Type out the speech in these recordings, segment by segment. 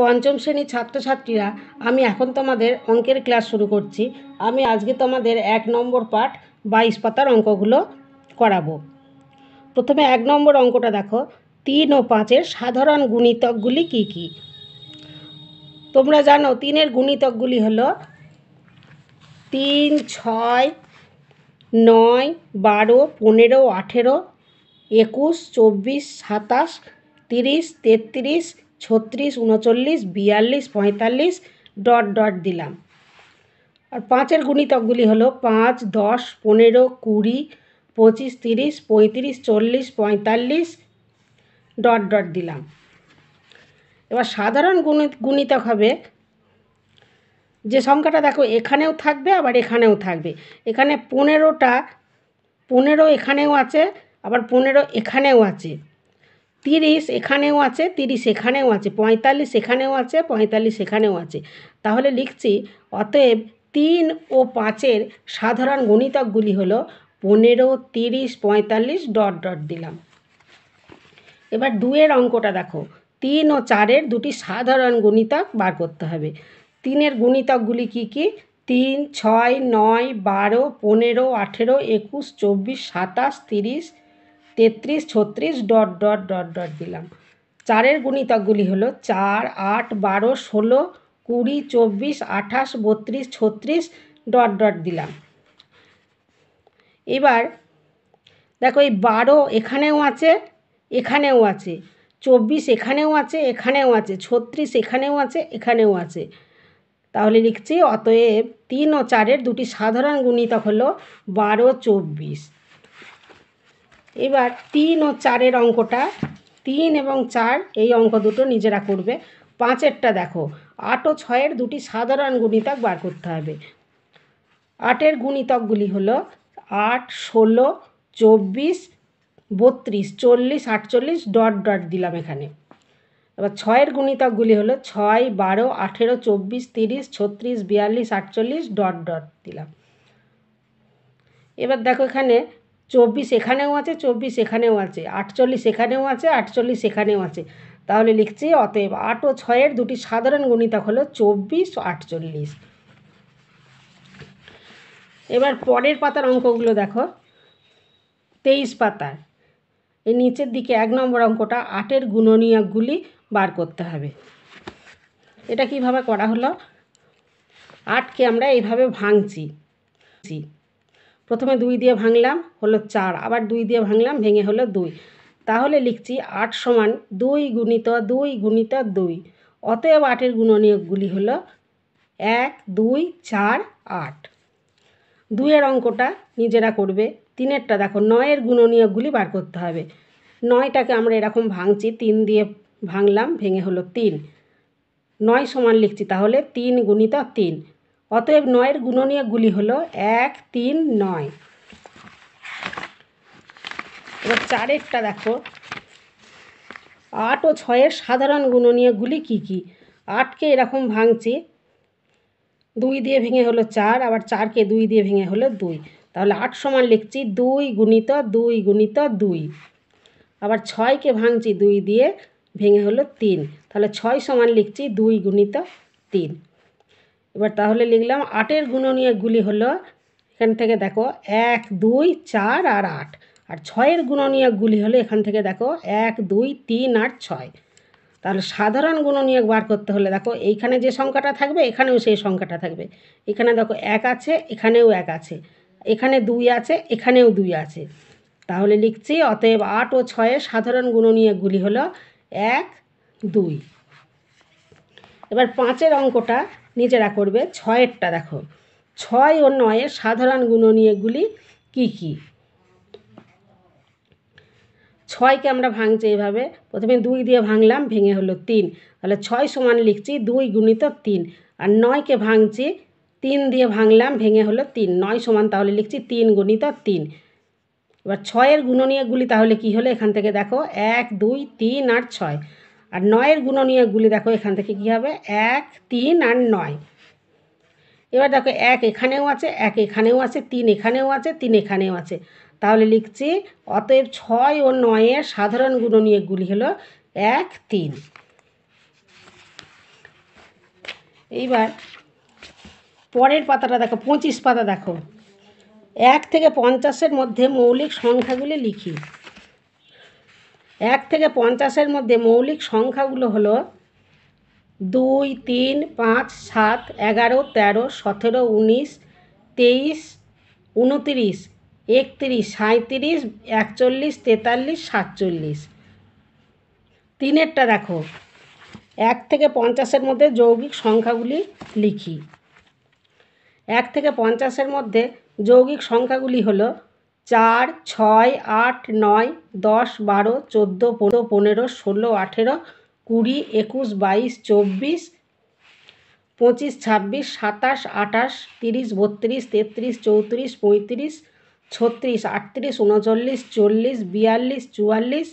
পঞ্চম শ্রেণীর ছাত্রছাত্রীরা আমি এখন তোমাদের অঙ্কের ক্লাস শুরু করছি আমি আজকে তোমাদের এক নম্বর পাঠ বাইশ পাতার অঙ্কগুলো করাবো প্রথমে এক নম্বর অঙ্কটা দেখো তিন ও পাঁচের সাধারণ গুণিতকগুলি কি কি তোমরা জানো তিনের গুণিতকগুলি হল তিন ছয় নয় বারো পনেরো আঠেরো একুশ চব্বিশ সাতাশ তিরিশ তেত্রিশ ছত্রিশ উনচল্লিশ বিয়াল্লিশ পঁয়তাল্লিশ ডট ডট দিলাম আর পাঁচের গুণিতকগুলি হলো পাঁচ দশ পনেরো কুড়ি পঁচিশ তিরিশ পঁয়ত্রিশ চল্লিশ পঁয়তাল্লিশ ডট ডট দিলাম এবার সাধারণ গুণিত গুণিতক হবে যে সংখ্যাটা দেখো এখানেও থাকবে আবার এখানেও থাকবে এখানে পনেরোটা পনেরো এখানেও আছে আবার পনেরো এখানেও আছে তিরিশ এখানেও আছে তিরিশ এখানেও আছে পঁয়তাল্লিশ এখানেও আছে পঁয়তাল্লিশ এখানেও আছে তাহলে লিখছি অতএব তিন ও পাঁচের সাধারণ গণিতকগুলি হল পনেরো তিরিশ পঁয়তাল্লিশ ডট ডট দিলাম এবার দুয়ের অঙ্কটা দেখো তিন ও চারের দুটি সাধারণ গণিতক বার করতে হবে তিনের গুণিতকগুলি কি কি তিন ছয় নয় বারো পনেরো আঠেরো একুশ চব্বিশ সাতাশ তিরিশ তেত্রিশ ছত্রিশ ডট ডট ডট ডট দিলাম চারের গুণিতকগুলি হলো চার আট বারো ষোলো কুড়ি চব্বিশ আঠাশ বত্রিশ ছত্রিশ ডট ডট দিলাম এবার দেখো এই বারো এখানেও আছে এখানেও আছে চব্বিশ এখানেও আছে এখানেও আছে ছত্রিশ এখানেও আছে এখানেও আছে তাহলে লিখছি অতএব তিন ও চারের দুটি সাধারণ গুণিতক হলো বারো চব্বিশ এবার তিন ও চারের অঙ্কটা তিন এবং চার এই অঙ্ক দুটো নিজেরা করবে পাঁচেরটা দেখো আট ও ছয়ের দুটি সাধারণ গুণিতক বার করতে হবে আটের গুণিতকগুলি হল আট ষোলো চব্বিশ বত্রিশ চল্লিশ আটচল্লিশ ডট ডট দিলাম এখানে এবার ছয়ের গুণিতকগুলি হলো ছয় বারো আঠেরো চব্বিশ তিরিশ ছত্রিশ বিয়াল্লিশ আটচল্লিশ ডট ডট দিলাম এবার দেখো এখানে চব্বিশ এখানেও আছে চব্বিশ এখানেও আছে আটচল্লিশ এখানেও আছে আটচল্লিশ এখানেও আছে তাহলে লিখছি অতএব আট ও ছয়ের দুটি সাধারণ গণিতক হলো চব্বিশ ও আটচল্লিশ এবার পরের পাতার অঙ্কগুলো দেখো তেইশ পাতার এই নিচের দিকে এক নম্বর অঙ্কটা আটের গুণনীয়কগুলি বার করতে হবে এটা কিভাবে করা হলো আটকে আমরা এইভাবে ভাঙছি প্রথমে দুই দিয়ে ভাঙলাম হলো চার আবার দুই দিয়ে ভাঙলাম ভেঙে হলো দুই তাহলে লিখছি আট সমান দুই গুণিত দুই গুণিত দুই অতএব আটের গুণনীয়কগুলি হল এক দুই চার আট দুইয়ের অঙ্কটা নিজেরা করবে তিনেরটা দেখো নয়ের গুণনীয়কগুলি বার করতে হবে নয়টাকে আমরা এরকম ভাঙছি তিন দিয়ে ভাঙলাম ভেঙে হলো তিন নয় সমান লিখছি তাহলে তিন গুণিত তিন অতএব নয়ের গুণনীয়গুলি হলো এক তিন নয় এবার চারেরটা দেখো আট ও ছয়ের সাধারণ গুণনীয়গুলি কি কি আটকে এরকম ভাঙছি দুই দিয়ে ভেঙে হলো চার আবার চারকে দুই দিয়ে ভেঙে হলো দুই তাহলে আট সমান লিখছি দুই গুণিত দুই গুণিত দুই আবার ছয়কে ভাঙছি দুই দিয়ে ভেঙে হলো তিন তাহলে ছয় সমান লিখছি দুই গুণিত তিন এবার তাহলে লিখলাম আটের গুলি হলো এখান থেকে দেখো এক দুই চার আর আট আর ছয়ের গুলি হলো এখান থেকে দেখো এক দুই তিন আর ছয় তাহলে সাধারণ গুণনীয়ক বার করতে হলে দেখো এইখানে যে সংখ্যাটা থাকবে এখানেও সেই সংখ্যাটা থাকবে এখানে দেখো এক আছে এখানেও এক আছে এখানে দুই আছে এখানেও দুই আছে তাহলে লিখছি অতএব আট ও ছয়ের সাধারণ গুলি হলো এক দুই এবার পাঁচের অঙ্কটা নিজেরা করবে ছয়েরটা দেখো ছয় ও নয়ের সাধারণ গুণনীয়গুলি কি কি ছয়কে আমরা ভাঙছি এইভাবে প্রথমে দুই দিয়ে ভাঙলাম ভেঙে হলো তিন তাহলে ছয় সমান লিখছি দুই গুণিত তিন আর নয়কে ভাঙছি তিন দিয়ে ভাঙলাম ভেঙে হলো তিন নয় সমান তাহলে লিখছি তিন গুণিত তিন এবার ছয়ের গুণনীয়গুলি তাহলে কি হলো এখান থেকে দেখো এক দুই তিন আর ছয় আর নয়ের গুণনীয়কগুলি দেখো এখান থেকে কী হবে এক তিন আর নয় এবার দেখো এক এখানেও আছে এক এখানেও আছে তিন এখানেও আছে তিন এখানেও আছে তাহলে লিখছি অতএব ছয় ও নয়ের সাধারণ গুলি হলো এক তিন এইবার পরের পাতাটা দেখো পঁচিশ পাতা দেখো এক থেকে পঞ্চাশের মধ্যে মৌলিক সংখ্যাগুলি লিখি এক থেকে পঞ্চাশের মধ্যে মৌলিক সংখ্যাগুলো হলো দুই তিন পাঁচ সাত এগারো তেরো সতেরো উনিশ তেইশ উনতিরিশ একত্রিশ সাঁত্রিশ একচল্লিশ তেতাল্লিশ সাতচল্লিশ তিনেরটা দেখো এক থেকে পঞ্চাশের মধ্যে যৌগিক সংখ্যাগুলি লিখি এক থেকে পঞ্চাশের মধ্যে যৌগিক সংখ্যাগুলি হলো চার ছয় আট নয় দশ বারো চোদ্দো পনেরো পনেরো ষোলো আঠেরো কুড়ি একুশ বাইশ চব্বিশ পঁচিশ ছাব্বিশ সাতাশ আঠাশ তিরিশ বত্রিশ তেত্রিশ চৌত্রিশ পঁয়ত্রিশ ছত্রিশ আটত্রিশ উনচল্লিশ চল্লিশ বিয়াল্লিশ চুয়াল্লিশ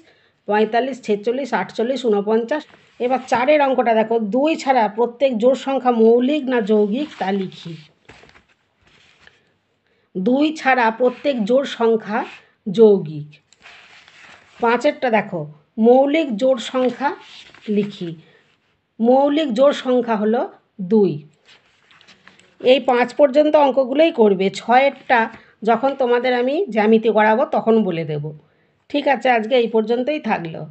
পঁয়তাল্লিশ ছেচল্লিশ আটচল্লিশ উনপঞ্চাশ এবার চারের অঙ্কটা দেখো দুই ছাড়া প্রত্যেক জোর সংখ্যা মৌলিক না যৌগিক তা লিখি দুই ছাড়া প্রত্যেক জোড় সংখ্যা যৌগিক পাঁচেরটা দেখো মৌলিক জোড় সংখ্যা লিখি মৌলিক জোড় সংখ্যা হলো দুই এই পাঁচ পর্যন্ত অঙ্কগুলোই করবে ছয়েরটা যখন তোমাদের আমি জ্যামিতি করাবো তখন বলে দেব ঠিক আছে আজকে এই পর্যন্তই থাকলো